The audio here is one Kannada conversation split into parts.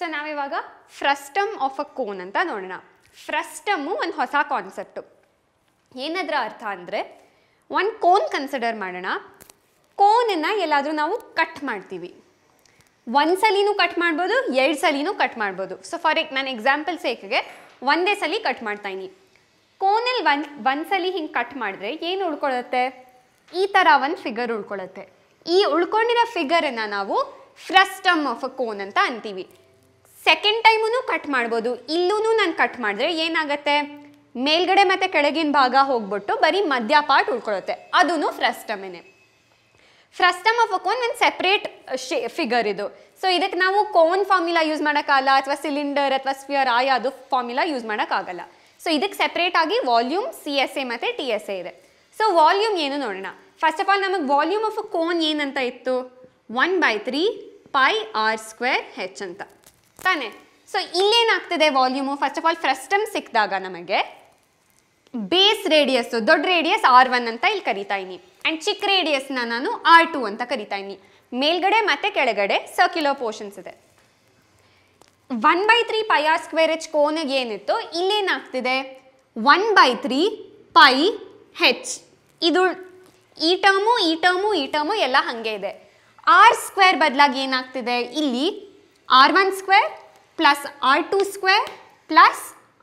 ಸೊ ನಾವಿವಾಗ ಫ್ರಸ್ಟಮ್ ಆಫ್ ಅ ಕೋನ್ ಅಂತ ನೋಡೋಣ ಫ್ರಸ್ಟಮ್ಮು ಒಂದು ಹೊಸ ಕಾನ್ಸೆಪ್ಟು ಏನದರ ಅರ್ಥ ಅಂದರೆ ಒಂದು ಕೋನ್ ಕನ್ಸಿಡರ್ ಮಾಡೋಣ ಕೋನನ್ನು ಎಲ್ಲಾದರೂ ನಾವು ಕಟ್ ಮಾಡ್ತೀವಿ ಒಂದು ಸಲಿನೂ ಕಟ್ ಮಾಡ್ಬೋದು ಎರಡು ಸಲೀನೂ ಕಟ್ ಮಾಡ್ಬೋದು ಸೊ ಫಾರ್ ಎಕ್ ನಾನು ಎಕ್ಸಾಂಪಲ್ ಸೇಕಿಗೆ ಒಂದೇ ಸಲ ಕಟ್ ಮಾಡ್ತಾಯಿನಿ ಕೋನಲ್ಲಿ ಒಂದು ಒಂದು ಸಲ ಹಿಂಗೆ ಕಟ್ ಮಾಡಿದ್ರೆ ಏನು ಉಳ್ಕೊಳ್ಳುತ್ತೆ ಈ ಥರ ಒಂದು ಫಿಗರ್ ಉಳ್ಕೊಳ್ಳುತ್ತೆ ಈ ಉಳ್ಕೊಂಡಿರೋ ಫಿಗರನ್ನು ನಾವು ಫ್ರಸ್ಟಮ್ ಆಫ್ ಅ ಕೋನ್ ಅಂತ ಅಂತೀವಿ ಸೆಕೆಂಡ್ ಟೈಮೂ ಕಟ್ ಮಾಡ್ಬೋದು ಇಲ್ಲೂ ನಾನು ಕಟ್ ಮಾಡಿದ್ರೆ ಏನಾಗುತ್ತೆ ಮೇಲ್ಗಡೆ ಮತ್ತು ಕೆಳಗಿನ ಭಾಗ ಹೋಗ್ಬಿಟ್ಟು ಬರೀ ಮಧ್ಯ ಪಾರ್ಟ್ ಉಳ್ಕೊಳುತ್ತೆ ಅದೂ ಫ್ರಸ್ಟಮೆನೆ ಫ್ರಸ್ಟಮ್ ಆಫ್ ಅ ಕೋನ್ ಒಂದು ಸೆಪ್ರೇಟ್ ಶೇ ಫಿಗರ್ ಇದು ಸೊ ಇದಕ್ಕೆ ನಾವು ಕೋನ್ ಫಾರ್ಮುಲಾ ಯೂಸ್ ಮಾಡೋಕ್ಕಾಗಲ್ಲ ಅಥವಾ ಸಿಲಿಂಡರ್ ಅಥವಾ ಸ್ಪಿಯರ್ ಆಯ ಅದು ಫಾರ್ಮುಲಾ ಯೂಸ್ ಮಾಡೋಕ್ಕಾಗಲ್ಲ ಸೊ ಇದಕ್ಕೆ ಸೆಪ್ರೇಟ್ ಆಗಿ ವಾಲ್ಯೂಮ್ ಸಿ ಎಸ್ ಎ ಮತ್ತು ಟಿ ಎಸ್ ಎ ಇದೆ ಸೊ ವಾಲ್ಯೂಮ್ ಏನು ನೋಡೋಣ ಫಸ್ಟ್ ಆಫ್ ಆಲ್ ನಮಗೆ ವಾಲ್ಯೂಮ್ ಆಫ್ ಅ ಕೋನ್ ಏನಂತ ಇತ್ತು one by three pi R square H ಅಂತ ತಾನೆ ಸೊ ಇಲ್ಲೇನಾಗ್ತದೆ volume first of all frustum ಸಿಕ್ಕಿದಾಗ ನಮಗೆ ಬೇಸ್ ರೇಡಿಯಸ್ಸು ದೊಡ್ಡ ರೇಡಿಯಸ್ ಆರ್ ಒನ್ ಅಂತ ಇಲ್ಲಿ ಕರಿತಾ ಇನಿ ಆ್ಯಂಡ್ ಚಿಕ್ಕ ರೇಡಿಯಸ್ನ ನಾನು ಆರ್ ಟು ಅಂತ ಕರಿತಾ ಇದೀನಿ ಮೇಲ್ಗಡೆ ಮತ್ತು ಕೆಳಗಡೆ ಸರ್ಕ್ಯುಲರ್ ಪೋರ್ಷನ್ಸ್ ಇದೆ one by three pi R square H ಕೋನಿಗೆ ಏನಿತ್ತು ಇಲ್ಲೇನಾಗ್ತಿದೆ one by three pi H ಇದು ಈ ಟರ್ಮು ಈ ಟರ್ಮು ಈ ಟರ್ಮು ಎಲ್ಲ ಹಾಗೆ ಇದೆ ಆರ್ ಸ್ಕ್ವೇರ್ ಬದಲಾಗಿ ಏನಾಗ್ತಿದೆ ಇಲ್ಲಿ R one square plus R two square plus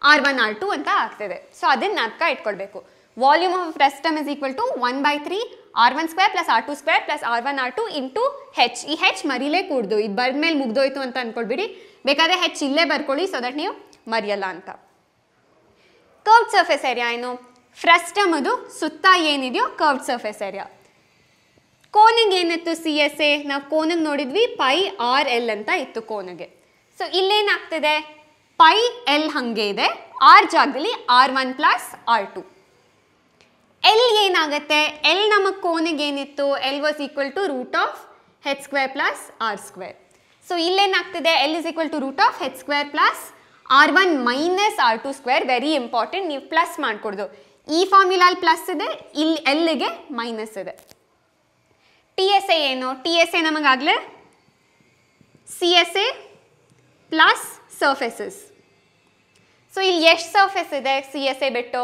R one R two ಅಂತ ಆಗ್ತದೆ ಸೊ ಅದನ್ನ ನಾಪ್ಕ ಇಟ್ಕೊಳ್ಬೇಕು volume of frustum is equal to one by three R one square plus R two square plus R one R two into H ಈ ಹೆಚ್ ಮರಿಲೇ ಕೂಡ್ದು ಇದು ಬರ್ದ ಮೇಲೆ ಮುಗ್ದೋಯ್ತು ಅಂತ ಅಂದ್ಕೊಳ್ಬಿಡಿ ಬೇಕಾದ್ರೆ ಹೆಚ್ ಇಲ್ಲೇ ಬರ್ಕೊಳ್ಳಿ ಸೊ ದಟ್ ನೀವು ಮರಿಯಲ್ಲ ಅಂತ ಕರ್ವ್ಡ್ ಸರ್ಫೇಸ್ ಏರಿಯಾ ಏನು ಫ್ರೆಸ್ಟಮ್ ಅದು ಸುತ್ತ ಏನಿದೆಯೋ ಕರ್ವ್ಡ್ ಸರ್ಫೇಸ್ ಏರಿಯಾ ಕೋನಿಗೆ ಏನಿತ್ತು ಸಿ ಎಸ್ ಎ ನಾವು ಕೋನಿಗೆ ನೋಡಿದ್ವಿ ಪೈ ಆರ್ ಎಲ್ ಅಂತ ಇತ್ತು ಕೋನಿಗೆ ಸೊ ಇಲ್ಲೇನಾಗ್ತಿದೆ ಪೈ ಎಲ್ ಹಂಗೆ ಇದೆ ಆರ್ ಜಾಗದಲ್ಲಿ R one plus R two L ಏನಾಗುತ್ತೆ ಎಲ್ ನಮ್ಮ ಕೋನಿಗೆ ಏನಿತ್ತು L was equal to root of H square plus R square so ಇಲ್ಲೇನಾಗ್ತಿದೆ L is equal to root of H square plus R one minus R two square very important ನೀವು ಪ್ಲಸ್ ಮಾಡಿಕೊಡ್ದು ಈ ಫಾರ್ಮ್ಯುಲಾಲ್ ಪ್ಲಸ್ ಇದೆ ಇಲ್ಲಿ ಎಲ್ಲಿಗೆ ಮೈನಸ್ ಇದೆ ಟಿ ಎಸ್ ಎ ಏನು ಟಿ ಎಸ್ ಎ ನಮಗಾಗಲೇ C S A plus surfaces so ಇಲ್ಲಿ ಎಷ್ಟು ಸರ್ಫೇಸ್ ಇದೆ ಸಿ ಎಸ್ ಎ ಬಿಟ್ಟು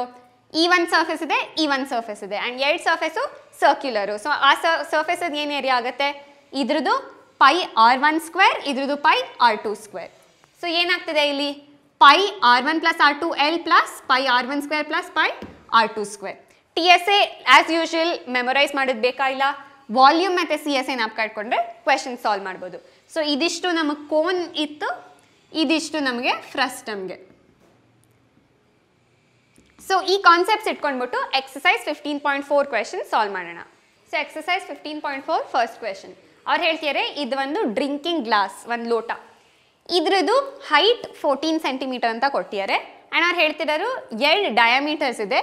ಈ ಒನ್ ಸರ್ಫೇಸ್ ಇದೆ ಈ ಒನ್ ಸರ್ಫೇಸ್ ಇದೆ ಆ್ಯಂಡ್ ಎರಡು ಸರ್ಫೇಸು ಸರ್ಕ್ಯುಲರು ಸೊ ಆ ಸರ್ಫೇಸದ್ದು ಏನು ಏರಿಯಾ ಆಗುತ್ತೆ ಇದ್ರದ್ದು ಪೈ ಆರ್ ಒನ್ ಸ್ಕ್ವೇರ್ ಇದ್ರದ್ದು pi R two square so ಏನಾಗ್ತದೆ ಇಲ್ಲಿ pi R one plus R two L plus pi R one square plus pi R two square T S A as usual memorise ಮಾಡೋದು ಬೇಕಾಗಿಲ್ಲ ವಾಲ್ಯೂಮ್ ಮತ್ತೆ ಸಿ ಎಸ್ ಏನು ಕಟ್ಕೊಂಡ್ರೆ ಕ್ವೆಶನ್ ಸಾಲ್ವ್ ಮಾಡ್ಬೋದು ಸೊ ಇದಿಷ್ಟು ನಮಗೆ ಕೋನ್ ಇತ್ತು ಇದಿಷ್ಟು ನಮಗೆ ಫ್ರಸ್ಟಮ್ಗೆ ಸೊ ಈ ಕಾನ್ಸೆಪ್ಟ್ಸ್ ಇಟ್ಕೊಂಡ್ಬಿಟ್ಟು exercise fifteen point four question solve ಮಾಡೋಣ so exercise fifteen point four first question ಅವ್ರು ಹೇಳ್ತಿದ್ದಾರೆ ಇದು ಒಂದು ಡ್ರಿಂಕಿಂಗ್ ಗ್ಲಾಸ್ ಒಂದು ಲೋಟ ಇದ್ರದ್ದು ಹೈಟ್ ಫೋರ್ಟೀನ್ ಸೆಂಟಿಮೀಟರ್ ಅಂತ ಕೊಟ್ಟಿದ್ದಾರೆ ಆ್ಯಂಡ್ ಅವ್ರು ಹೇಳ್ತಿರೋರು ಎರಡು ಡಯಾಮೀಟರ್ಸ್ ಇದೆ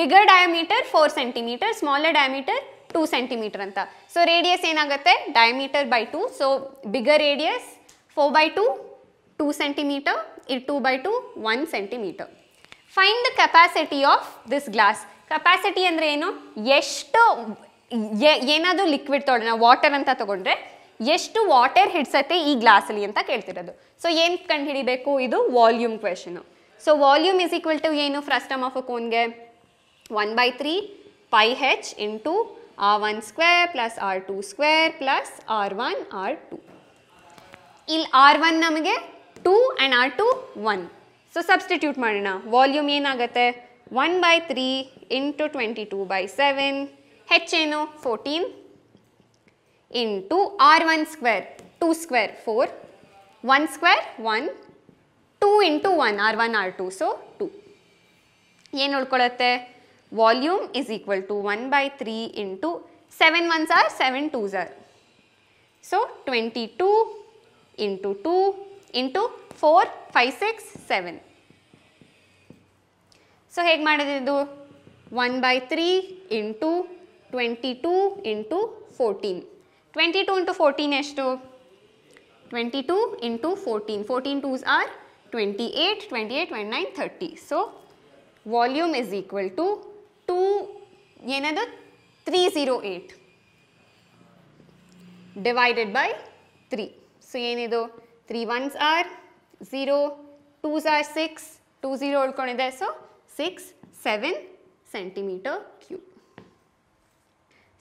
bigger diameter four centimetre smaller diameter two centimetre ಅಂತ ಸೊ ರೇಡಿಯಸ್ ಏನಾಗುತ್ತೆ diameter by two so bigger radius four by two two centimetre ಇ two by two one centimetre find the capacity of this glass capacity ಅಂದರೆ ಏನು ಎಷ್ಟು ಏನಾದರೂ ಲಿಕ್ವಿಡ್ ತೊಗೊಂಡ್ರೆ ವಾಟರ್ ಅಂತ ತೊಗೊಂಡ್ರೆ ಎಷ್ಟು ವಾಟರ್ ಹಿಡ್ಸತ್ತೆ ಈ ಗ್ಲಾಸಲ್ಲಿ ಅಂತ ಕೇಳ್ತಿರೋದು ಸೊ ಏನು ಕಂಡುಹಿಡಿಬೇಕು ಇದು volume question so volume is equal to ಏನು ಫ್ರಸ್ಟಮ್ ಆಫ್ ಅ ಕೋನ್ಗೆ one by three pi H into one square plus R two square plus R one R two ಇಲ್ಲಿ ಆರ್ ಒನ್ ನಮಗೆ two and R two one so substitute ಮಾಡೋಣ ವಾಲ್ಯೂಮ್ ಏನಾಗುತ್ತೆ one by three into twenty two by seven ಹೆಚ್ಚೇನು fourteen into R one square two square four one square one two into one R one R two so two ಏನು ಉಳ್ಕೊಳತ್ತೆ Volume is equal to 1 by 3 into 7 ones are 7 twos are. So 22 into 2 into 4, 5, 6, 7. So ಹೇಗೆ ಮಾಡೋದಿದು 1 by 3 into 22 into 14. 22 into 14 ಎಷ್ಟು 22 into 14. 14 twos are 28, 28, 29, 30. So volume is equal to to ಏನದು three zero eight divided by three so ಏನಿದು three ones are zero twos are six two zero ಉಳ್ಕೊಂಡಿದೆ so six seven centimetre cube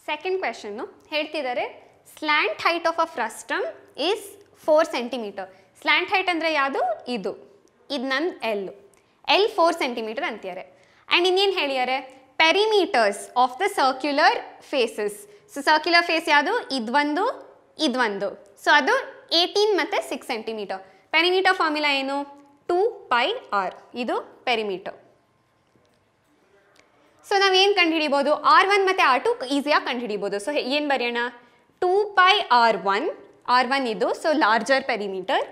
second question ಹೇಳ್ತಿದ್ದಾರೆ slant height of a frustum is four centimetre slant height ಅಂದರೆ ಯಾವುದು ಇದು ಇದು ನಂದು ಎಲ್ ಎಲ್ ಫೋರ್ ಸೆಂಟಿಮೀಟರ್ ಅಂತಾರೆ ಆ್ಯಂಡ್ ಇನ್ನೇನು ಹೇಳಿದ್ದಾರೆ perimeters of the circular faces so circular face ಯಾವುದು ಇದೊಂದು ಇದೊಂದು ಸೊ ಅದು ಏಯ್ಟೀನ್ ಮತ್ತು ಸಿಕ್ಸ್ ಸೆಂಟಿಮೀಟರ್ ಪೆರಿಮೀಟರ್ ಫಾರ್ಮುಲಾ ಏನು ಟೂ ಪೈ ಆರ್ ಇದು ಪೆರಿಮೀಟರ್ ಸೊ ನಾವೇನು ಕಂಡುಹಿಡಿಬೋದು ಆರ್ ಒನ್ ಮತ್ತು ಆರ್ ಟು ಈಸಿಯಾಗಿ ಕಂಡುಹಿಡಿಬೋದು ಸೊ ಏನು ಬರೆಯೋಣ two pi R one R one ಇದು so larger perimeter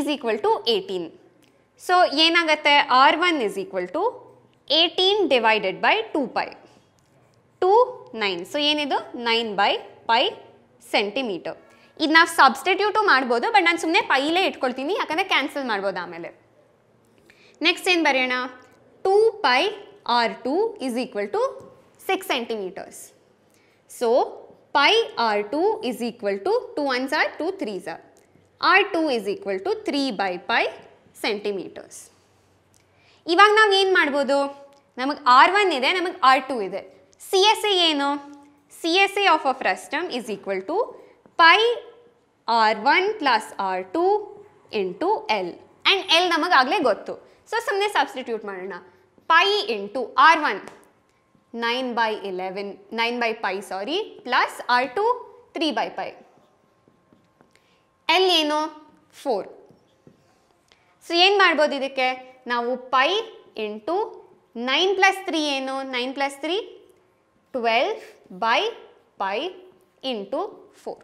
is equal to eighteen so ಏನಾಗುತ್ತೆ R one is equal to 18 divided by 2 pi 2 9 so येन इदु 9 बाय पाई सेंटीमीटर इना सब्स्टिट्यूट ಮಾಡಬಹುದು பட் ನಾನು ಸುಮ್ಮನೆ பைಲೇ ಇಟ್ಕೊಳ್ಳತೀನಿ ಯಾಕಂದ್ರೆ ಕ್ಯಾನ್ಸಲ್ ಮಾಡಬಹುದು ಆಮೇಲೆ ನೆಕ್ಸ್ಟ್ ಏನ್ ಬರಯಣ 2 pi r2 = 6 cm so pi r2 = 2ans r2 3 r2 = 3/पाई सेंटीमीटर ಇವಾಗ ನಾವು ಏನು ಮಾಡ್ಬೋದು ನಮಗೆ ಆರ್ ಒನ್ ಇದೆ ನಮಗೆ ಆರ್ ಟು ಇದೆ ಸಿ ಎಸ್ ಎ ಏನು C S A of a frustum is equal to pi R one plus R two into L and L ನಮಗೆ ಆಗಲೇ ಗೊತ್ತು ಸೊ ಸುಮ್ಮನೆ ಸಬ್ಸ್ಟಿಟ್ಯೂಟ್ ಮಾಡೋಣ pi into R one nine by Eleven nine by pi sorry plus R two three by pi L ಏನು ಫೋರ್ ಸೊ ಏನು ಮಾಡ್ಬೋದು ಇದಕ್ಕೆ ನಾವು pi into nine plus three ಏನು nine plus three twelve by pi into four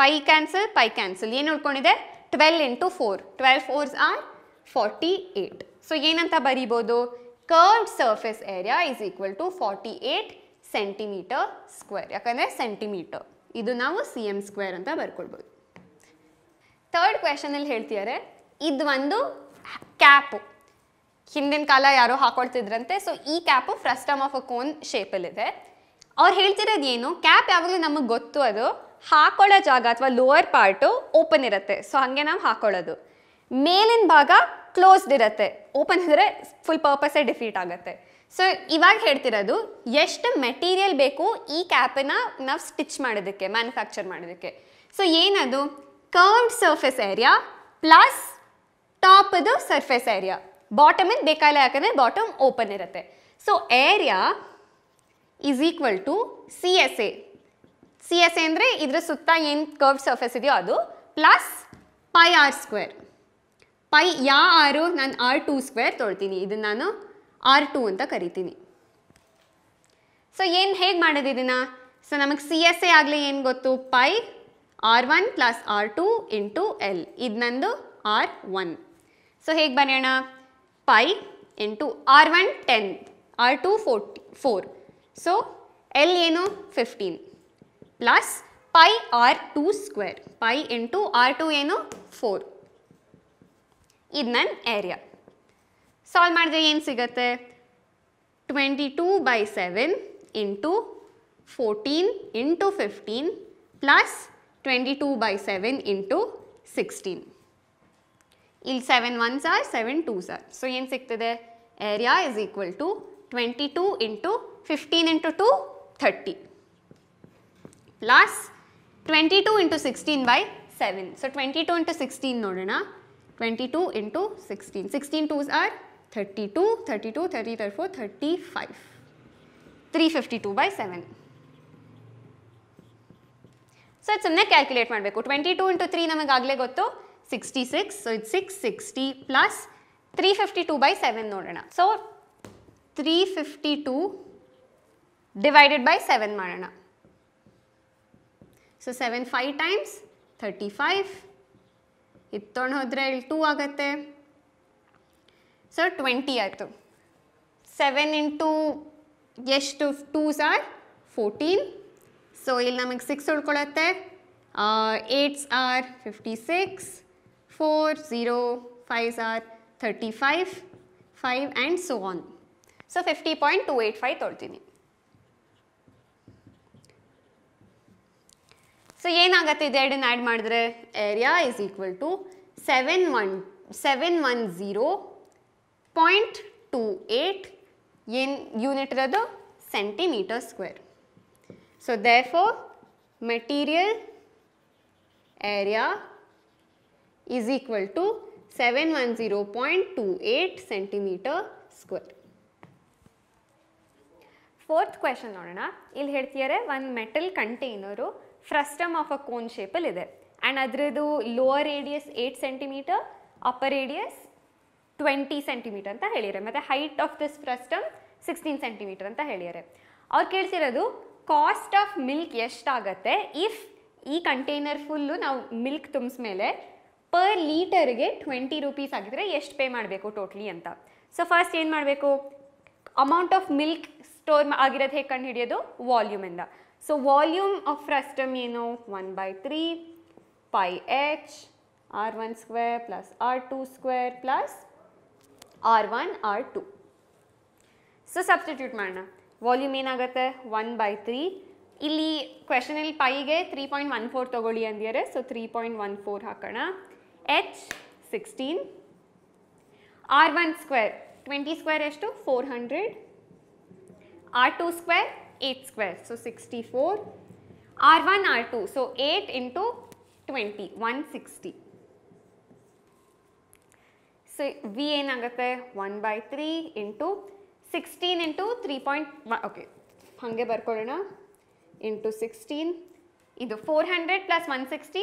pi cancel pi cancel ಏನು ಉಳ್ಕೊಂಡಿದೆ twelve into four twelve fours are forty eight so ಏನಂತ ಬರೀಬೋದು curved surface area is equal to forty eight centimetre square ಯಾಕಂದರೆ ಸೆಂಟಿಮೀಟರ್ ಇದು ನಾವು ಸಿ ಎಮ್ ಸ್ಕ್ವೇರ್ ಅಂತ ಬರ್ಕೊಳ್ಬೋದು ಥರ್ಡ್ ಕ್ವೆಶನಲ್ಲಿ ಹೇಳ್ತಿದ್ದಾರೆ ಇದು ಒಂದು ಕ್ಯಾಪು ಹಿಂದಿನ ಕಾಲ ಯಾರೋ ಹಾಕೊಳ್ತಿದ್ರಂತೆ ಸೊ ಈ cap frustum of a cone ಶೇಪಲ್ಲಿದೆ ಅವ್ರು ಹೇಳ್ತಿರೋದು ಏನು ಕ್ಯಾಪ್ ಯಾವಾಗಲೂ ನಮಗೆ ಗೊತ್ತು ಅದು ಹಾಕೊಳ್ಳೋ ಜಾಗ ಅಥವಾ ಲೋವರ್ ಪಾರ್ಟು ಓಪನ್ ಇರುತ್ತೆ ಸೊ ಹಾಗೆ ನಾವು ಹಾಕೊಳ್ಳೋದು ಮೇಲಿನ ಭಾಗ ಕ್ಲೋಸ್ಡ್ ಇರುತ್ತೆ ಓಪನ್ ಇದ್ರೆ ಫುಲ್ ಪರ್ಪಸೇ ಡಿಫೀಟ್ ಆಗುತ್ತೆ ಸೊ ಇವಾಗ ಹೇಳ್ತಿರೋದು ಎಷ್ಟು ಮೆಟೀರಿಯಲ್ ಬೇಕು ಈ ಕ್ಯಾಪನ್ನು ನಾವು ಸ್ಟಿಚ್ ಮಾಡೋದಕ್ಕೆ ಮ್ಯಾನುಫ್ಯಾಕ್ಚರ್ ಮಾಡೋದಕ್ಕೆ ಸೊ ಏನದು curved surface area plus top ಇದು ಸರ್ಫೇಸ್ ಏರಿಯಾ ಬಾಟಮ್ ಇದು ಬೇಕಾಗಿಲ್ಲ ಯಾಕಂದರೆ ಬಾಟಮ್ ಓಪನ್ ಇರುತ್ತೆ so area is equal to C S A C S A ಅಂದರೆ ಇದರ ಸುತ್ತ ಏನು ಕರ್ವ್ ಸರ್ಫೇಸ್ ಇದೆಯೋ ಅದು plus pi R square pi ಯಾ ಆರು ನಾನು ಆರ್ ಟು ಸ್ಕ್ವೇರ್ ತೊಳ್ತೀನಿ ಇದನ್ನು ನಾನು ಆರ್ ಟು ಅಂತ ಕರಿತೀನಿ ಸೊ ಏನು ಹೇಗೆ ಮಾಡೋದು ಇದನ್ನು ಸೊ ನಮಗೆ ಸಿ ಎಸ್ ಎ ಆಗಲಿ ಏನು ಗೊತ್ತು pi R one plus R two into L ಇದು ನಂದು ಆರ್ ಒನ್ ಸೊ ಹೇಗೆ ಬರೆಯೋಣ pi into R one ten R two forty four so L ಏನು fifteen plus pi R two square pi into R two ಏನು ಫೋರ್ ಇದು ನನ್ನ ಏರಿಯಾ ಸಾಲ್ವ್ ಮಾಡಿದ್ರೆ ಏನು ಸಿಗುತ್ತೆ twenty two by seven into fourteen into fifteen plus twenty two by seven into sixteen ಇಲ್ಲಿ seven ones are seven twos are so ಏನು ಸಿಗ್ತದೆ area is equal to twenty two into fifteen into two thirty plus twenty two into sixteen by seven so twenty two into sixteen ನೋಡೋಣ twenty two into sixteen sixteen twos are thirty two thirty two thirty thirty four thirty five three fifty two by seven so ಸುಮ್ಮನೆ ಕ್ಯಾಲ್ಕುಲೇಟ್ ಮಾಡಬೇಕು ಟ್ವೆಂಟಿ ಟೂ ಇಂಟು ತ್ರೀ ನಮಗಾಗಲೇ ಗೊತ್ತು sixty six so it six sixty plus three fifty to by seven ನೋಡೋಣ. So three fifty 352 divided by seven ಮಾಡೋಣ. So seven 5 times 35. ಫೈವ್ ತೊಗೊಂಡು ಹೋದರೆ ಇಲ್ಲಿ ಟೂ ಆಗುತ್ತೆ ಸೊ ಟ್ವೆಂಟಿ ಆಯಿತು ಸೆವೆನ್ ಇಂಟು ಎಷ್ಟು ಟೂಸ್ ಆರ್ ಫೋರ್ಟೀನ್ ಸೊ ಇಲ್ಲಿ ನಮಗೆ ಸಿಕ್ಸ್ ಉಳ್ಕೊಳ್ಳುತ್ತೆ eights are fifty six 4, 0, 5s are 35, 5 and so on. So 50.285 ತೊಳ್ತೀನಿ ಸೊ ಏನಾಗತ್ತೆ ಇದೆರಡನ್ನ ಆ್ಯಡ್ ಮಾಡಿದ್ರೆ area is equal to seven one seven one zero point two eight ಏನು ಯೂನಿಟ್ ಇರೋದು centimetre square so therefore material area is equal to 710.28 centimeter square. Fourth question ನೋಡೋಣ ಇಲ್ಲಿ ಹೇಳ್ತಿದ್ದಾರೆ ಒಂದು metal container frustum of a cone ಶೇಪಲ್ಲಿ ಇದೆ ಆ್ಯಂಡ್ ಅದರದ್ದು lower radius eight centimetre upper radius twenty centimetre ಅಂತ ಹೇಳಿದ್ದಾರೆ ಮತ್ತು height of this frustum sixteen centimeter ಅಂತ ಹೇಳಿದ್ದಾರೆ ಅವ್ರು ಕೇಳ್ತಿರೋದು ಕಾಸ್ಟ್ ಆಫ್ ಮಿಲ್ಕ್ ಎಷ್ಟಾಗತ್ತೆ ಇಫ್ ಈ ಕಂಟೈನರ್ ಫುಲ್ಲು ನಾವು ಮಿಲ್ಕ್ ತುಂಬಿಸ್ಮೇಲೆ ಪರ್ ಲೀಟರ್ಗೆ ಟ್ವೆಂಟಿ ರುಪೀಸ್ ಆಗಿದ್ರೆ ಎಷ್ಟು ಪೇ ಮಾಡಬೇಕು ಟೋಟ್ಲಿ ಅಂತ ಸೊ ಫಸ್ಟ್ ಏನು ಮಾಡಬೇಕು ಅಮೌಂಟ್ ಆಫ್ ಮಿಲ್ಕ್ ಸ್ಟೋರ್ ಆಗಿರೋದು ಹೇಗೆ ಕಂಡು ಹಿಡಿಯೋದು ವಾಲ್ಯೂಮಿಂದ ಸೊ ವಾಲ್ಯೂಮ್ ಆಫ್ ಫ್ರಸ್ಟಮ್ ಏನು one by three pi H R one square plus R two square plus R one R two so substitute ಮಾಡೋಣ ವಾಲ್ಯೂಮ್ ಏನಾಗುತ್ತೆ ಒನ್ ಬೈ ತ್ರೀ ಇಲ್ಲಿ ಕ್ವೆಶನಲ್ಲಿ ಪೈಗೆ ತ್ರೀ ಪಾಯಿಂಟ್ ಒನ್ ಫೋರ್ ತೊಗೊಳ್ಳಿ ಅಂದಿದ್ದಾರೆ so three point one four ಹಾಕೋಣ H16. R1 square 20 square is to 400. R2 square 8 square so 64. R1 R2 so 8 into 20 160. So V ಏನು ಆಗುತ್ತೆ 1 by 3 into 16 into 3.1 okay ಹಾಗೆ ಬರ್ಕೊಳ್ಳೋಣ into 16 ಇದು 400 plus 160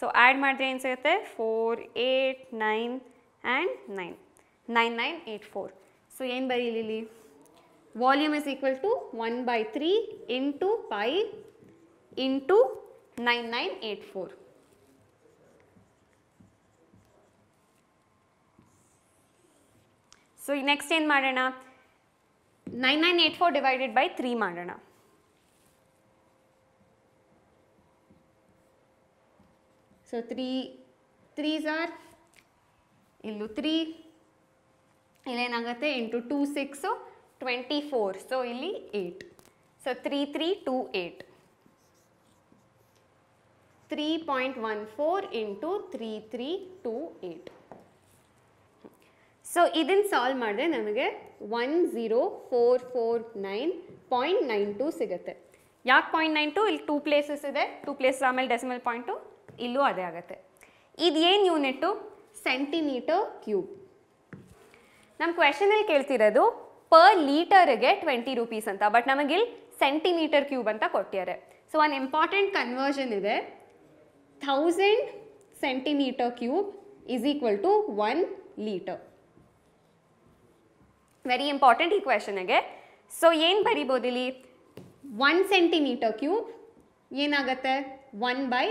सो आडे four eight nine nine nine nine nine eight four so and very volume is equal to one by three into pi into nine nine eight four so next and nine nine eight four divided by three माड़ो ಸೊ ತ್ರೀ 3s are ಇಲ್ಲೂ ತ್ರೀ ಇಲ್ಲೇನಾಗುತ್ತೆ into two six twenty four so ಇಲ್ಲಿ eight so three three two eight three point one four into three three two eight so ಇದನ್ನು ಸಾಲ್ವ್ ಮಾಡಿದೆ ನಮಗೆ one zero four four nine point nine two ಸಿಗುತ್ತೆ ಯಾಕೆ ಪಾಯಿಂಟ್ ನೈನ್ ಟು ಇಲ್ಲಿ ಟೂ ಪ್ಲೇಸಸ್ ಇದೆ ಟೂ ಪ್ಲೇಸ್ ಆಮೇಲೆ ಡೆಸಿಮಲ್ ಪಾಯಿಂಟು ಇಲ್ಲೂ ಅದೇ ಆಗುತ್ತೆ ಏನು ಯೂನಿಟ್ಟು ಸೆಂಟಿಮೀಟರ್ ಕ್ಯೂಬ್ ನಮ್ಮ ಕ್ವೆಶನಲ್ಲಿ ಕೇಳ್ತಿರೋದು ಪರ್ ಲೀಟರ್ಗೆ ಟ್ವೆಂಟಿ ರುಪೀಸ್ ಅಂತ ಬಟ್ ಇಲ್ಲಿ ಸೆಂಟಿಮೀಟರ್ ಕ್ಯೂಬ್ ಅಂತ ಕೊಟ್ಟಿದ್ದಾರೆ ಸೊ ಒಂದು ಇಂಪಾರ್ಟೆಂಟ್ ಕನ್ವರ್ಷನ್ ಇದೆ thousand centimetre cube is equal to one litre very important ಈ ಕ್ವೆಶನಿಗೆ ಸೊ ಏನು ಬರಿಬೋದಿಲ್ಲಿ ಒನ್ ಸೆಂಟಿಮೀಟರ್ ಕ್ಯೂಬ್ ಏನಾಗುತ್ತೆ ಒನ್ ಬೈ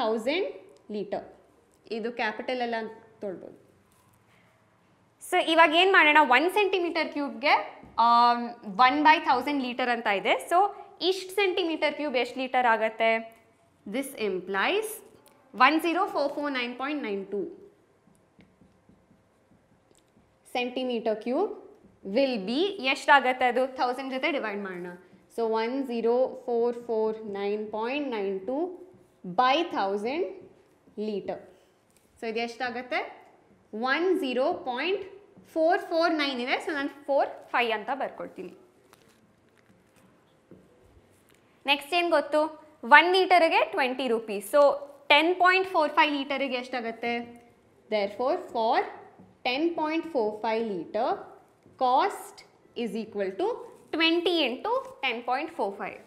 ಥೌಸಂಡ್ ಲೀಟರ್ ಇದು ಕ್ಯಾಪಿಟಲ್ ಎಲ್ಲ ತೊಳ್ಬೋದು ಸೊ ಇವಾಗ ಏನು ಮಾಡೋಣ ಒನ್ ಸೆಂಟಿಮೀಟರ್ ಕ್ಯೂಬ್ಗೆ ಒನ್ ಬೈ ಥೌಸಂಡ್ ಲೀಟರ್ ಅಂತ ಇದೆ ಸೊ ಇಷ್ಟು ಸೆಂಟಿಮೀಟರ್ ಕ್ಯೂಬ್ ಎಷ್ಟು ಲೀಟರ್ ಆಗುತ್ತೆ this implies one zero four four nine point nine two centimetre cube will be ಎಷ್ಟಾಗತ್ತೆ ಅದು ಥೌಸಂಡ್ ಜೊತೆ ಡಿವೈಡ್ ಮಾಡೋಣ so one zero four four nine point nine two by thousand litre so ಇದು ಎಷ್ಟಾಗುತ್ತೆ one zero point four four nine ಇದೆ ಸೊ ನಾನು ಫೋರ್ ಫೈ ಅಂತ ಬರ್ಕೊಡ್ತೀನಿ ನೆಕ್ಸ್ಟ್ ಏನು ಗೊತ್ತು ಒನ್ ಲೀಟರ್ಗೆ twenty rupees so ten point four five ಲೀಟರಿಗೆ ಎಷ್ಟಾಗುತ್ತೆ therefore for ten point four five litre cost is equal to twenty into ten point four five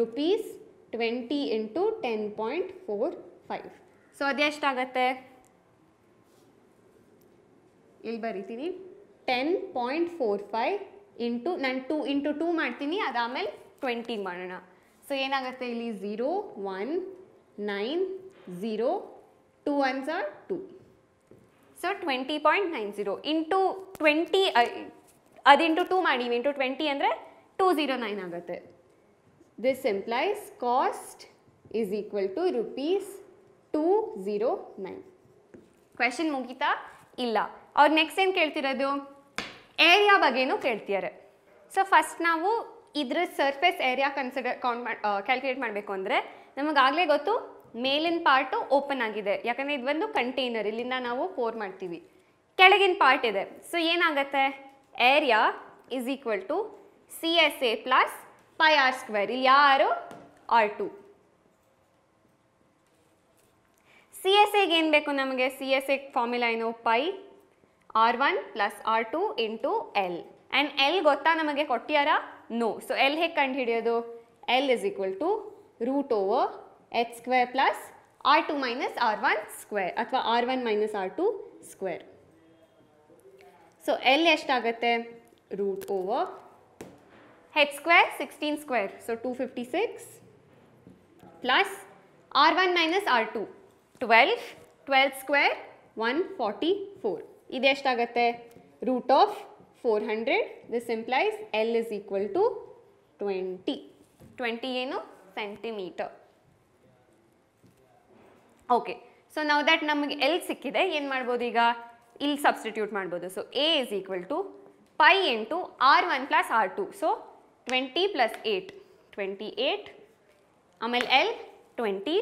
rupees twenty into ten point four five so ಅದೆಷ್ಟಾಗತ್ತೆ ಇಲ್ಲಿ ಬರಿತೀನಿ ten point four five into ನಾನು ಟೂ ಇಂಟು ಟೂ ಮಾಡ್ತೀನಿ ಅದಾದಮೇಲೆ ಟ್ವೆಂಟಿ ಮಾಡೋಣ ಸೊ ಏನಾಗುತ್ತೆ ಇಲ್ಲಿ zero one nine zero two ones are two so twenty point nine zero into twenty ಅದು ಇಂಟು ಟೂ ಮಾಡಿ ಇಂಟು ಟ್ವೆಂಟಿ ಅಂದರೆ ಟೂ ಝೀರೋ ನೈನ್ ಆಗುತ್ತೆ this cost is cost to rupees two zero nine question ಮುಗೀತಾ ಇಲ್ಲ ಅವ್ರು ನೆಕ್ಸ್ಟ್ ಏನು ಕೇಳ್ತಿರೋದು ಏರಿಯಾ ಬಗ್ಗೆನೂ ಕೇಳ್ತಿದ್ದಾರೆ ಸೊ ಫಸ್ಟ್ ನಾವು ಇದ್ರ ಸರ್ಫೇಸ್ ಏರಿಯಾ ಕನ್ಸಿಡರ್ ಕೌಂಟ್ ಮಾಡಿ ಕ್ಯಾಲ್ಕುಲೇಟ್ ಮಾಡಬೇಕು ಅಂದರೆ ನಮಗಾಗಲೇ ಗೊತ್ತು ಮೇಲಿನ ಪಾರ್ಟು ಓಪನ್ ಆಗಿದೆ ಯಾಕಂದರೆ ಇದು ಒಂದು ಕಂಟೈನರ್ ಇಲ್ಲಿಂದ ನಾವು ಪೋರ್ ಮಾಡ್ತೀವಿ ಕೆಳಗಿನ ಪಾರ್ಟ್ ಇದೆ ಸೊ ಏನಾಗುತ್ತೆ area is equal to C S A plus pi R square ಇಲ್ಲಿ ಯಾರು ಆರ್ ಟು ಸಿ ಎಸ್ ಎಗೆ ಏನು ಬೇಕು ನಮಗೆ ಸಿ ಎಸ್ ಎ ಫಾರ್ಮುಲಾ ಏನು pi R one plus R two into L and L ಗೊತ್ತಾ ನಮಗೆ ಕೊಟ್ಟಿಯಾರ ನೋ ಸೊ ಎಲ್ ಹೇಗೆ ಕಂಡು ಹಿಡಿಯೋದು L is equal to root over H square plus R two minus R one square ಅಥವಾ R one minus R two square so L ಎಷ್ಟಾಗತ್ತೆ root over square square sixteen so fifty six plus R one 256 plus R1 minus R2 12 12 square 144. ಇದು ಎಷ್ಟಾಗತ್ತೆ root of four hundred this implies L is equal to twenty twenty ಏನು ಸೆಂಟಿಮೀಟರ್ ಓಕೆ ಸೊ ನಾವು ದ್ಯಾಟ್ ನಮಗೆ ಎಲ್ ಸಿಕ್ಕಿದೆ ಏನು ಮಾಡ್ಬೋದು ಈಗ ಇಲ್ಲಿ ಸಬ್ಸ್ಟಿಟ್ಯೂಟ್ ಮಾಡ್ಬೋದು so A is equal to pi into R one plus R two so twenty plus eight twenty eight ಆಮೇಲೆ L twenty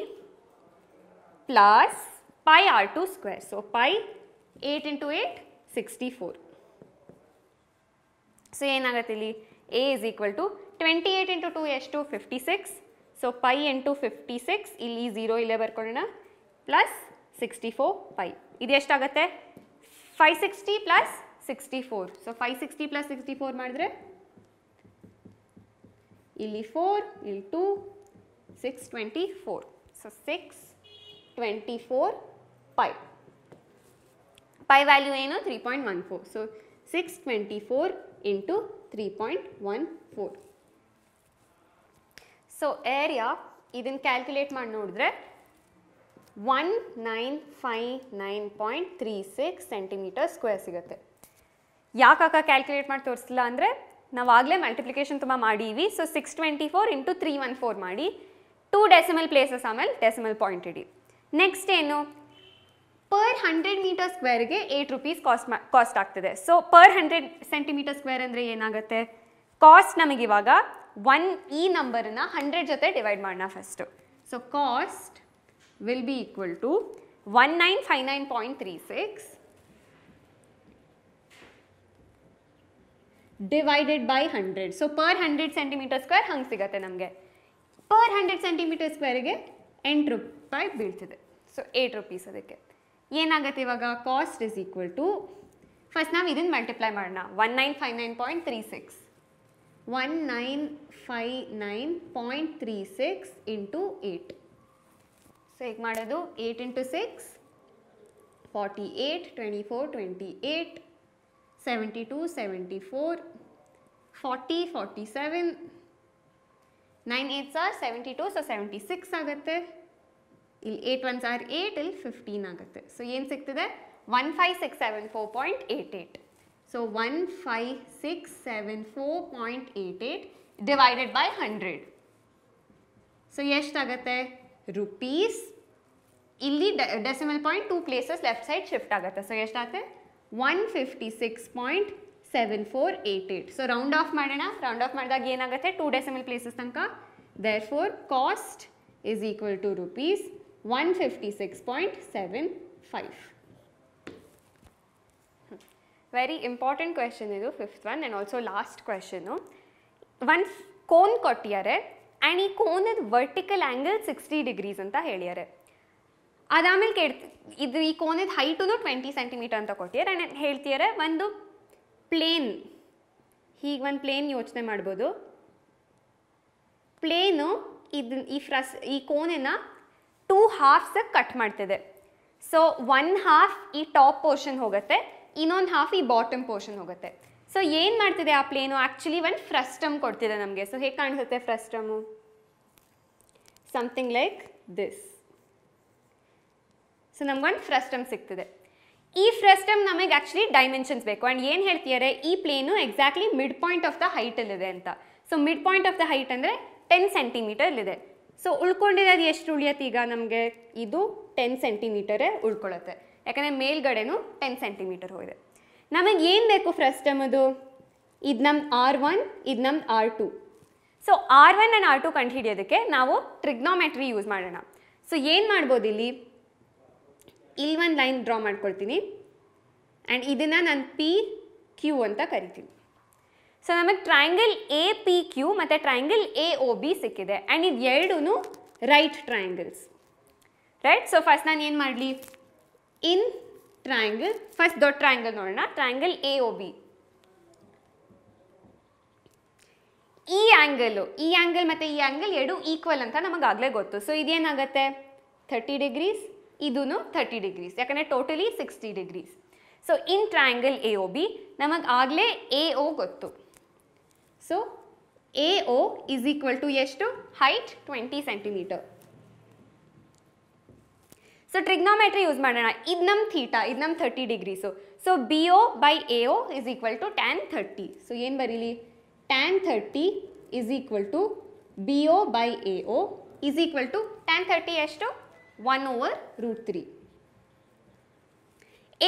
plus pi R two square so pi eight into eight sixty four so ಏನಾಗುತ್ತೆ ಇಲ್ಲಿ S equal to twenty eight into two ಎಷ್ಟು fifty six so pi into fifty six ಇಲ್ಲಿ ಝೀರೋ ಇಲ್ಲೇ ಬರ್ಕೊಳ್ಳೋಣ ಪ್ಲಸ್ ಸಿಕ್ಸ್ಟಿ ಫೋರ್ ಪೈ ಇದು ಎಷ್ಟಾಗುತ್ತೆ five sixty plus sixty four so five sixty plus sixty four ಮಾಡಿದ್ರೆ ಇಲ್ಲಿ ಫೋರ್ ಇಲ್ಲಿ two six twenty four so six twenty four pi pi value ಏನು three point one four so six twenty four into three point one four so area ಇದನ್ನು ಕ್ಯಾಲ್ಕುಲೇಟ್ ಮಾಡಿ ನೋಡಿದ್ರೆ one nine five nine point three six centimeter square ಸಿಗುತ್ತೆ ಯಾಕಾಕ ಕ್ಯಾಲ್ಕುಲೇಟ್ ಮಾಡಿ ತೋರಿಸಿಲ್ಲ ಅಂದರೆ ನಾವಾಗಲೇ ಮಲ್ಟಿಪ್ಲಿಕೇಶನ್ ತುಂಬ ಮಾಡೀವಿ so six twenty four into three one four ಮಾಡಿ ಟೂ ಡೆಸಿಮಲ್ ಪ್ಲೇಸಸ್ ಆಮೇಲೆ ಡೆಸಿಮಲ್ ಪಾಯಿಂಟ್ ಇಡಿ ನೆಕ್ಸ್ಟ್ ಏನು ಪರ್ ಹಂಡ್ರೆಡ್ ಮೀಟರ್ ಸ್ಕ್ವೇರ್ಗೆ ಏಟ್ ರುಪೀಸ್ ಕಾಸ್ಟ್ ಮಾ ಕಾಸ್ಟ್ ಆಗ್ತದೆ so per hundred centimeter square ಅಂದರೆ ಏನಾಗುತ್ತೆ ಕಾಸ್ಟ್ ನಮಗಿವಾಗ ಒನ್ ಈ ನಂಬರನ್ನ ಹಂಡ್ರೆಡ್ ಜೊತೆ ಡಿವೈಡ್ ಮಾಡೋಣ first so cost will be equal to one nine five nine point three six divided by hundred so per hundred centimeter square ಹಂಗೆ ಸಿಗತ್ತೆ ನಮಗೆ ಪರ್ ಹಂಡ್ರೆಡ್ ಸೆಂಟಿಮೀಟರ್ ಸ್ಕ್ವೇರಿಗೆ ಎಂಟು ರೂಪಾಯಿ ಬೀಳ್ತಿದೆ ಸೊ ಏಟ್ ರುಪೀಸ್ ಅದಕ್ಕೆ ಏನಾಗುತ್ತೆ ಇವಾಗ cost is equal to first ನಾವು ಇದನ್ನು ಮಲ್ಟಿಪ್ಲೈ ಮಾಡೋಣ one nine five nine point three six one nine five nine point three six into eight so ಹೇಗೆ ಮಾಡೋದು eight into six forty eight twenty four twenty eight 72, 74, 40, 47. 9 eights are 72, so 76 ಆಗುತ್ತೆ ಇಲ್ಲಿ 8 ones are 8, ಇಲ್ಲಿ 15 ಆಗುತ್ತೆ. So ಏನು ಸಿಗ್ತಿದೆ 15674.88. So 15674.88 divided by 100. So ಎಷ್ಟಾಗತ್ತೆ rupees ಇಲ್ಲಿ decimal point two places left side shift ಆಗುತ್ತೆ ಸೊ ಎಷ್ಟಾಗುತ್ತೆ one fifty six point seven four eight eight so round off ಮಾಡೋಣ ರೌಂಡ್ ಆಫ್ ಮಾಡಿದಾಗ ಏನಾಗುತ್ತೆ ಟೂ ಡೆಸಿಮಲ್ ಪ್ಲೇಸಸ್ ತನಕ therefore cost is equal to rupees one fifty six point seven five very important question ಇದು fifth one and also last question one cone ಕೊಟ್ಟಿದ್ದಾರೆ ಆ್ಯಂಡ್ ಈ ಕೋನದ ವರ್ಟಿಕಲ್ ಆ್ಯಂಗಲ್ ಸಿಕ್ಸ್ಟಿ ಡಿಗ್ರೀಸ್ ಅಂತ ಹೇಳ್ಯಾರೆ ಅದಾಮೇಲೆ ಕೇಳ್ತಿ ಇದು ಈ ಕೋನಿದ ಹೈಟು ಟ್ವೆಂಟಿ ಸೆಂಟಿಮೀಟರ್ ಅಂತ ಕೊಟ್ಟಿದ್ದಾರೆ ಆ್ಯಂಡ್ ಹೇಳ್ತಿದ್ದಾರೆ ಒಂದು ಪ್ಲೇನ್ ಹೀಗೆ ಒಂದು ಪ್ಲೇನ್ ಯೋಚನೆ ಮಾಡ್ಬೋದು ಪ್ಲೇನು ಇದು ಈ ಫ್ರಸ್ ಈ ಕೋನನ್ನ ಟೂ ಹಾಫ್ಸಾಗಿ ಕಟ್ ಮಾಡ್ತಿದೆ ಸೊ ಒನ್ ಹಾಫ್ ಈ ಟಾಪ್ ಪೋರ್ಷನ್ ಹೋಗುತ್ತೆ ಇನ್ನೊಂದು ಹಾಫ್ ಈ ಬಾಟಮ್ ಪೋರ್ಷನ್ ಹೋಗುತ್ತೆ ಸೊ ಏನು ಮಾಡ್ತಿದೆ ಆ ಪ್ಲೇನು ಆ್ಯಕ್ಚುಲಿ ಒಂದು ಫ್ರಸ್ಟಮ್ ಕೊಡ್ತಿದೆ ನಮಗೆ ಸೊ ಹೇಗೆ ಕಾಣಿಸುತ್ತೆ frustum something like this so ಒಂದು ಫ್ರಸ್ಟಮ್ ಸಿಗ್ತದೆ ಈ ಫ್ರೆಸ್ಟಮ್ ನಮಗೆ ಆ್ಯಕ್ಚುಲಿ ಡೈಮೆನ್ಷನ್ಸ್ ಬೇಕು ಆ್ಯಂಡ್ ಏನು ಹೇಳ್ತೀಯಾರೆ ಈ plane exactly mid point of the ಹೈಟಲ್ಲಿದೆ ಅಂತ so mid point of the height ಅಂದರೆ ಟೆನ್ ಇದೆ ಸೊ ಅದು ಎಷ್ಟು ಉಳಿಯತ್ತೆ ಈಗ ನಮಗೆ ಇದು ಟೆನ್ ಸೆಂಟಿಮೀಟರೇ ಉಳ್ಕೊಳತ್ತೆ ಯಾಕಂದರೆ ಮೇಲ್ಗಡೆನೂ ಟೆನ್ ಸೆಂಟಿಮೀಟರ್ ಹೋಗಿದೆ ನಮಗೆ ಏನು ಬೇಕು ಫ್ರೆಸ್ಟಮ್ ಅದು ಇದು ನಮ್ಮ ಆರ್ ಒನ್ ಇದು ನಮ್ಮ R two so R one and R two ಕಂಡು ಹಿಡಿಯೋದಕ್ಕೆ ನಾವು ಟ್ರಿಗ್ನೋಮೆಟ್ರಿ ಯೂಸ್ ಮಾಡೋಣ ಸೊ ಏನು ಮಾಡ್ಬೋದು ಇಲ್ಲಿ ಇಲ್ಲಿ ಒಂದು ಲೈನ್ ಡ್ರಾ ಮಾಡ್ಕೊಳ್ತೀನಿ ಆ್ಯಂಡ್ ಇದನ್ನು ನಾನು ಪಿ ಕ್ಯೂ ಅಂತ ಕರಿತೀನಿ ಸೊ ನಮಗೆ ಟ್ರಯಾಂಗಲ್ ಎ ಪಿ ಕ್ಯೂ ಮತ್ತು ಟ್ರಯಾಂಗಲ್ ಎ ಒ ಬಿ ಸಿಕ್ಕಿದೆ ಆ್ಯಂಡ್ ಇದು ಎರಡೂ right triangles right so first ನಾನು ಏನು ಮಾಡಲಿ ಇನ್ ಟ್ರಯಾಂಗಲ್ ಫಸ್ಟ್ ದೊಡ್ಡ ಟ್ರಯಾಂಗಲ್ ನೋಡೋಣ ಟ್ರಯಾಂಗಲ್ ಎ ಒ ಬಿ ಈ ಆ್ಯಂಗಲು ಈ ಆ್ಯಂಗಲ್ ಮತ್ತು ಈ ಆ್ಯಂಗಲ್ ಎರಡು ಈಕ್ವಲ್ ಅಂತ ನಮಗಾಗಲೇ ಗೊತ್ತು ಸೊ ಇದೇನಾಗತ್ತೆ ಥರ್ಟಿ ಡಿಗ್ರೀಸ್ ಇದೂ ತರ್ಟಿ ಡಿಗ್ರೀಸ್ ಯಾಕಂದರೆ totally sixty degrees so in triangle A O B ನಮಗೆ ಆಗಲೇ ಎ ಒ ಗೊತ್ತು so A O is equal to ಎಷ್ಟು height twenty centimeter so trigonometry use ಮಾಡೋಣ ಇದು ನಮ್ಮ ಥೀಟಾ ಇದು ನಮ್ಮ thirty degrees so B O by A O is equal to tan thirty so ಏನು ಬರೀಲಿ tan thirty is equal to B O by A O is equal to tan thirty ಎಷ್ಟು one over root three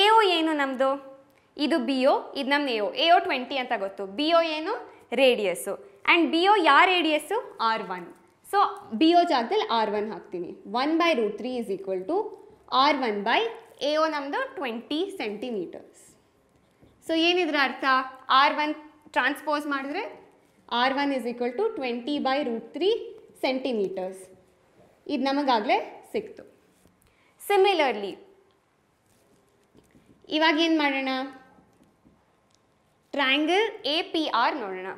A O ಏನು ನಮ್ಮದು ಇದು ಬಿ ಒ ಇದು ನಮ್ಮ A O A O twenty ಅಂತ ಗೊತ್ತು ಬಿ ಒ ಏನು ರೇಡಿಯಸ್ಸು ಆ್ಯಂಡ್ ಬಿ ಒ ಯಾವ radius R one so B O ಜಾಗದಲ್ಲಿ ಆರ್ ಒನ್ ಹಾಕ್ತೀನಿ one by root three is equal to R one by A O ನಮ್ಮದು ಟ್ವೆಂಟಿ ಸೆಂಟಿಮೀಟರ್ಸ್ ಸೊ ಏನಿದ್ರ ಅರ್ಥ ಆರ್ ಒನ್ ಟ್ರಾನ್ಸ್ಪೋಸ್ ಮಾಡಿದ್ರೆ R one is equal to twenty by root three centimeters ಇದು ನಮಗಾಗಲೇ ಸಿಕ್ತು ಸಿಮಿಲರ್ಲಿ ಇವಾಗ ಏನು ಮಾಡೋಣ ಟ್ರ್ಯಾಂಗಲ್ ಎ ಪಿ ಆರ್ ನೋಡೋಣ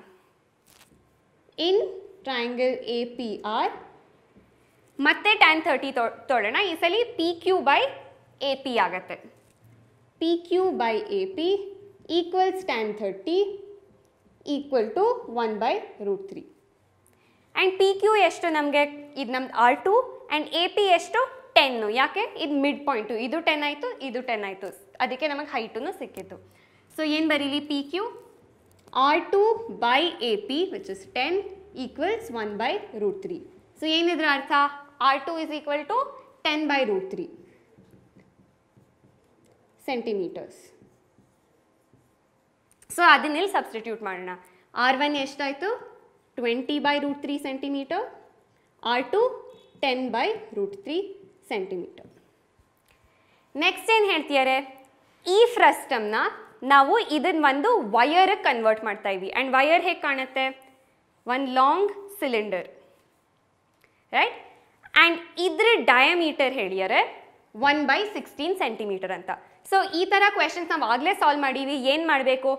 in triangle A P R ಮತ್ತೆ ಟೆನ್ ಥರ್ಟಿ ತೊ ತೊಡೋಣ ಈ ಸಲ P Q by A P ಆಗತ್ತೆ P Q by A P equals tan thirty equal to one by root three and P Q ಎಷ್ಟು ನಮಗೆ ಇದು ನಮ್ದು R two and A P ಎಷ್ಟು ಟೆನ್ನು ಯಾಕೆ ಇದು ಮಿಡ್ ಪಾಯಿಂಟು ಇದು ಟೆನ್ ಆಯಿತು ಇದು ಟೆನ್ ಆಯಿತು ಅದಕ್ಕೆ ನಮಗೆ ಹೈಟೂ ಸಿಕ್ಕಿತ್ತು ಸೊ ಏನು ಬರೀಲಿ P Q R two by A P which is tan equals one by root three so ಏನಿದ್ರ ಅರ್ಥ R two is equal to ten by root three centimeters so ಅದನ್ನೆಲ್ಲಿ ಸಬ್ಸ್ಟಿಟ್ಯೂಟ್ ಮಾಡೋಣ ಆರ್ ಒನ್ ಎಷ್ಟಾಯಿತು twenty by root three centimeter R two ten by root three centimeter next ಏನು ಹೇಳ್ತೀಯಾರೆ ಈ ಫ್ರಸ್ಟಮ್ನ ನಾವು ಇದನ್ನ ಒಂದು ವಯರ್ಗೆ ಕನ್ವರ್ಟ್ ಮಾಡ್ತಾ ಇದ್ವಿ ಆ್ಯಂಡ್ ವಯರ್ ಹೇಗೆ ಕಾಣುತ್ತೆ one long cylinder right and ಇದ್ರ ಡಯಾಮೀಟರ್ ಹೇಳಿದರೆ ಒನ್ ಬೈ ಸಿಕ್ಸ್ಟೀನ್ ಸೆಂಟಿಮೀಟರ್ ಅಂತ ಸೊ ಈ ಥರ ಕ್ವೆಶನ್ಸ್ ನಾವು ಆಗಲೇ ಸಾಲ್ವ್ ಮಾಡೀವಿ ಏನು ಮಾಡಬೇಕು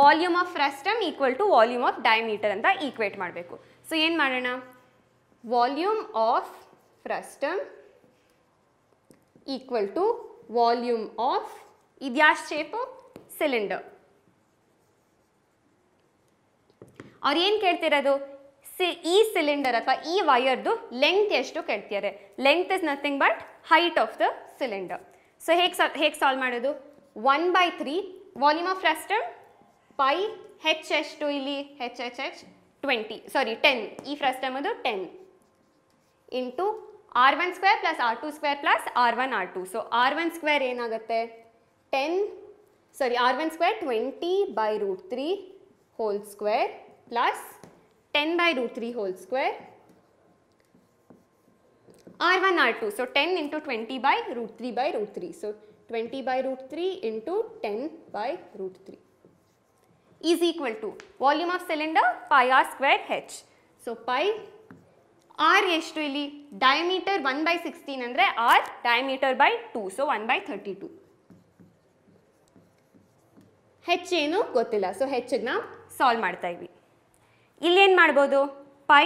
volume of frustum equal to volume of diameter ಅಂತ ಈಕ್ವೇಟ್ ಮಾಡಬೇಕು ಸೊ ಏನು ಮಾಡೋಣ volume of frustum equal to volume of ಇದ್ಯಾಶ್ ಶೇಪು ಸಿಲಿಂಡರ್ ಅವ್ರು ಏನು ಕೇಳ್ತಿರೋದು ಸಿ ಈ ಸಿಲಿಂಡರ್ ಅಥವಾ ಈ ವಯರ್ದು ಲೆಂತ್ ಎಷ್ಟು ಕೇಳ್ತಿದ್ದಾರೆ length is nothing but height of the cylinder so ಹೇಗೆ ಹೇಗೆ ಸಾಲ್ವ್ ಮಾಡೋದು one by three volume of frustum pi H ಎಷ್ಟು ಇಲ್ಲಿ H H H twenty sorry ten ಈ ಫ್ರೆಸ್ಟಮ್ ಅದು ten into R one square plus R two square plus R one R two so R one square and ten sorry R one square twenty by root three whole square plus ten by root three whole square R one R two so ten into twenty by root three by root three so twenty by root three into ten by root three is equal to volume of cylinder pi R square H so pi R ಎಷ್ಟು ಇಲ್ಲಿ ಡಯಮೀಟರ್ ಒನ್ ಬೈ ಸಿಕ್ಸ್ಟೀನ್ ಅಂದರೆ R diameter by two so one by thirty two ಹೆಚ್ಚೇನು ಗೊತ್ತಿಲ್ಲ ಸೊ ಹೆಚ್ಚಿಗೆ ನಾವು ಸಾಲ್ವ್ ಮಾಡ್ತಾ ಇದ್ವಿ ಇಲ್ಲೇನು ಮಾಡ್ಬೋದು pi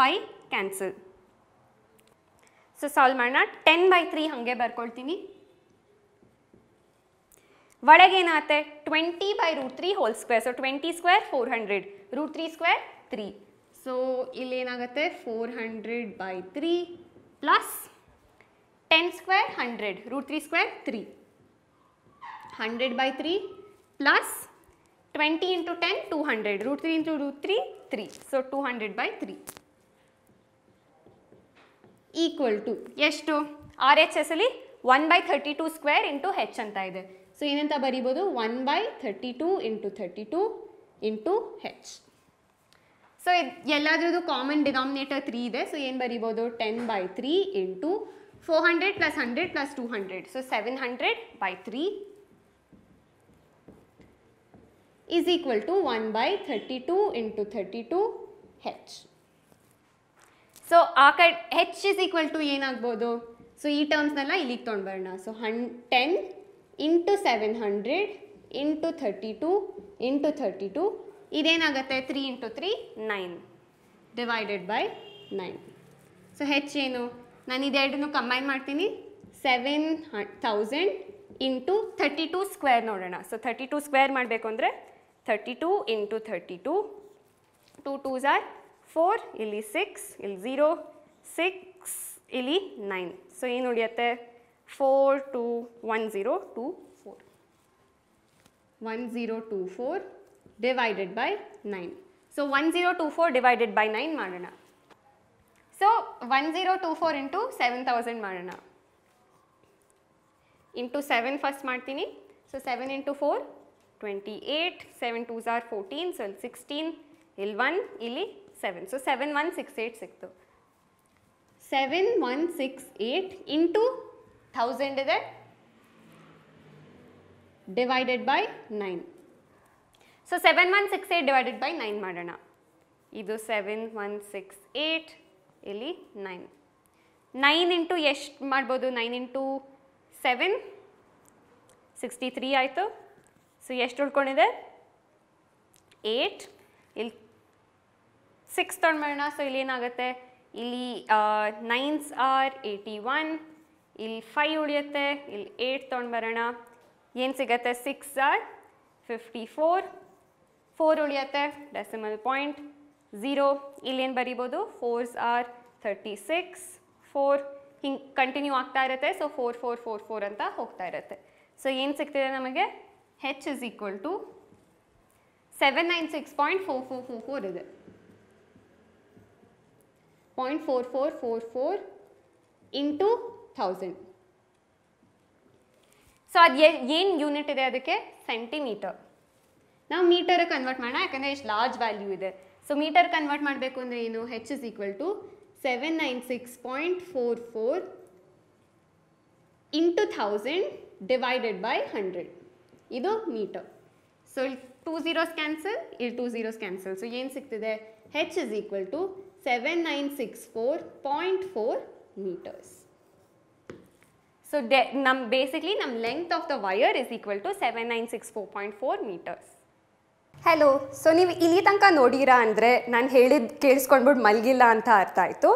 pi cancel so solve ಮಾಡೋಣ ಟೆನ್ ಬೈ ತ್ರೀ ಹಾಗೆ ಬರ್ಕೊಳ್ತೀನಿ ಏನಾಗುತ್ತೆ twenty by root three whole square so twenty square four hundred root three square three so ಇಲ್ಲೇನಾಗುತ್ತೆ four hundred by three plus ten square hundred root three square three hundred by three plus twenty into ten two hundred root three into root three three so two hundred by three equal to ಎಷ್ಟು ಆರ್ ಎಚ್ ಎಸ್ ಅಲ್ಲಿ one by thirty two square into H ಅಂತ ಇದೆ ಸೊ ಏನಂತ ಬರಿಬೋದು one by thirty two into thirty two into H so ಇದು ಎಲ್ಲದರದ್ದು ಕಾಮನ್ ಡಿನಾಮಿನೇಟರ್ ತ್ರೀ ಇದೆ ಸೊ ಏನು ಬರಿಬೋದು ten by three into four hundred plus hundred plus two hundred so seven hundred by three is equal to one by thirty two into thirty two H so ಆ ಕಡೆ ಹೆಚ್ ಇಸ್ ಈಕ್ವಲ್ ಟು ಏನಾಗ್ಬೋದು ಸೊ ಈ ಟರ್ಮ್ಸ್ನೆಲ್ಲ ಇಲ್ಲಿಗೆ ತೊಗೊಂಡ್ಬರೋಣ ಸೊ ಹನ್ ten into seven hundred into thirty two into thirty two ಇದೇನಾಗತ್ತೆ three into three nine divided by nine so ಹೆಚ್ಚೇನು ನಾನು ಇದೆರಡನ್ನೂ ಕಂಬೈನ್ ಮಾಡ್ತೀನಿ seven thousand into thirty two square ನೋಡೋಣ ಸೊ ಥರ್ಟಿ ಟು ಸ್ಕ್ವೇರ್ ಮಾಡಬೇಕು ಅಂದರೆ thirty two into thirty two two twos are four ಇಲ್ಲಿ ಸಿಕ್ಸ್ ಇಲ್ಲಿ ಝೀರೋ ಸಿಕ್ಸ್ ಇಲ್ಲಿ ನೈನ್ ಸೊ ಏನು ಉಳಿಯುತ್ತೆ four two one zero two four one zero two four divided by 9. So 1024 divided by 9 Marana. So 1024 into 7000 Marana. Into 7 first martini. So 7 into 4 28, 7 2s are 14, so 16, Il 1, ili 7. So 7168 1 into 1000 ಇದೆ divided by 9. So seven one six eight divided by nine ಮಾಡೋಣ ಇದು ಸೆವೆನ್ ಒನ್ ಸಿಕ್ಸ್ ಏಯ್ಟ್ ಇಲ್ಲಿ ನೈನ್ ನೈನ್ ಇಂಟು ಎಷ್ಟು ಮಾಡ್ಬೋದು nine into seven sixty three ಆಯಿತು ಸೊ ಎಷ್ಟು ಉಳ್ಕೊಂಡಿದೆ ಏಯ್ಟ್ ಇಲ್ಲಿ ಸಿಕ್ಸ್ ತೊಗೊಂಡು ಮಾಡೋಣ ಸೊ ಇಲ್ಲಿ ಏನಾಗುತ್ತೆ ಇಲ್ಲಿ ನೈನ್ಸ್ ಆರ್ ಏಯ್ಟಿ ಒನ್ ಇಲ್ಲಿ ಫೈ ಉಳಿಯುತ್ತೆ ಇಲ್ಲಿ ಏಯ್ಟ್ ತೊಗೊಂಡು ಬರೋಣ ಏನು ಸಿಗತ್ತೆ six are fifty four four ಉಳಿಯತ್ತೆ ಡೆಸಿಮಲ್ ಪಾಯಿಂಟ್ ಝೀರೋ ಇಲ್ಲೇನು ಬರಿಬೋದು fours are thirty six four ಹಿಂಗೆ ಕಂಟಿನ್ಯೂ ಆಗ್ತಾ ಇರುತ್ತೆ so four four four four ಅಂತ ಹೋಗ್ತಾ ಇರುತ್ತೆ ಸೊ ಏನು ಸಿಗ್ತಿದೆ ನಮಗೆ H is equal to seven nine six point four four four four ಇದೆ point four four four four into thousand so ಅದು ಏನು ಯೂನಿಟ್ ಇದೆ ಅದಕ್ಕೆ ಸೆಂಟಿಮೀಟರ್ ನಾವು ಮೀಟರ್ ಕನ್ವರ್ಟ್ ಮಾಡೋಣ ಯಾಕಂದರೆ ಎಷ್ಟು ಲಾರ್ಜ್ ವ್ಯಾಲ್ಯೂ ಇದೆ ಸೊ ಮೀಟರ್ ಕನ್ವರ್ಟ್ ಮಾಡಬೇಕು ಅಂದರೆ ಏನು H is equal to seven nine six point four four into thousand divided by hundred ಇದು ಮೀಟರ್ ಸೊ ಇಲ್ಲಿ ಟೂ ಝೀರೋಸ್ ಕ್ಯಾನ್ಸಲ್ ಇಲ್ಲಿ ಟೂ ಝೀರೋಸ್ ಕ್ಯಾನ್ಸಲ್ ಸೊ ಏನು ಸಿಗ್ತಿದೆ H is equal to seven nine six four point four meters so the ನಮ್ಮ ಬೇಸಿಕ್ಲಿ ನಮ್ಮ length of the wire is equal to seven nine six four point four meters hello so ನೀವು ಇಲ್ಲಿ ತನಕ ನೋಡಿರಾ ಅಂದರೆ ನಾನು ಹೇಳಿದ ಕೇಳಿಸ್ಕೊಂಡ್ಬಿಟ್ಟು ಮಲಗಿಲ್ಲ ಅಂತ ಅರ್ಥ ಆಯಿತು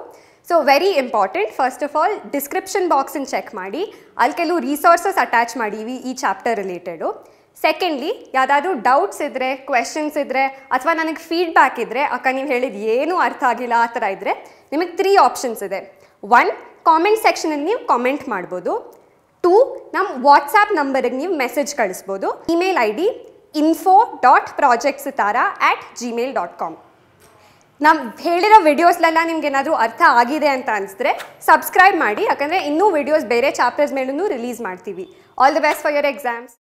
so very important first of all description ಬಾಕ್ಸನ್ನು ಚೆಕ್ ಮಾಡಿ ಅಲ್ಲಿ ಕೆಲವು ರಿಸೋರ್ಸಸ್ ಅಟ್ಯಾಚ್ ಮಾಡೀವಿ ಈ ಚಾಪ್ಟರ್ ರಿಲೇಟೆಡು ಸೆಕೆಂಡ್ಲಿ ಯಾವುದಾದ್ರೂ ಡೌಟ್ಸ್ ಇದ್ದರೆ ಕ್ವೆಶನ್ಸ್ ಇದ್ದರೆ ಅಥವಾ ನನಗೆ ಫೀಡ್ಬ್ಯಾಕ್ ಇದ್ದರೆ ಅಕ್ಕ ನೀವು ಹೇಳಿದ ಏನೂ ಅರ್ಥ ಆಗಿಲ್ಲ ಆ ಥರ ಇದ್ದರೆ ನಿಮಗೆ ತ್ರೀ ಆಪ್ಷನ್ಸ್ ಇದೆ ಒನ್ ಕಾಮೆಂಟ್ ಸೆಕ್ಷನಲ್ಲಿ ನೀವು ಕಾಮೆಂಟ್ ಮಾಡ್ಬೋದು ಟೂ ನಮ್ಮ ವಾಟ್ಸಾಪ್ ನಂಬರಿಗೆ ನೀವು ಮೆಸೇಜ್ ಕಳಿಸ್ಬೋದು email I D info dot project Sitara at Gmail dot com ನಮ್ಮ ಹೇಳಿರೋ ವಿಡಿಯೋಸ್ಲೆಲ್ಲ ನಿಮ್ಗೆ ಏನಾದರೂ ಅರ್ಥ ಆಗಿದೆ ಅಂತ ಅನಿಸಿದ್ರೆ ಸಬ್ಸ್ಕ್ರೈಬ್ ಮಾಡಿ ಯಾಕಂದರೆ ಇನ್ನೂ ವಿಡಿಯೋಸ್ ಬೇರೆ ಚಾಪ್ಟರ್ಸ್ ಮೇಲೂ ರಿಲೀಸ್ ಮಾಡ್ತೀವಿ all the best for your exams